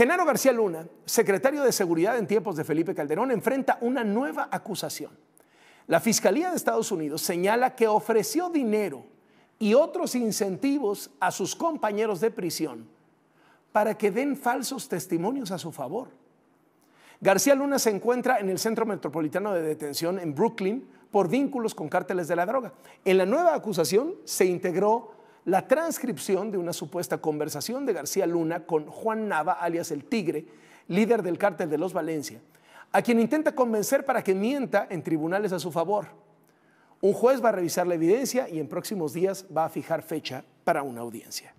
Genaro García Luna, secretario de Seguridad en tiempos de Felipe Calderón, enfrenta una nueva acusación. La Fiscalía de Estados Unidos señala que ofreció dinero y otros incentivos a sus compañeros de prisión para que den falsos testimonios a su favor. García Luna se encuentra en el Centro Metropolitano de Detención en Brooklyn por vínculos con cárteles de la droga. En la nueva acusación se integró la transcripción de una supuesta conversación de García Luna con Juan Nava, alias el Tigre, líder del cártel de los Valencia, a quien intenta convencer para que mienta en tribunales a su favor. Un juez va a revisar la evidencia y en próximos días va a fijar fecha para una audiencia.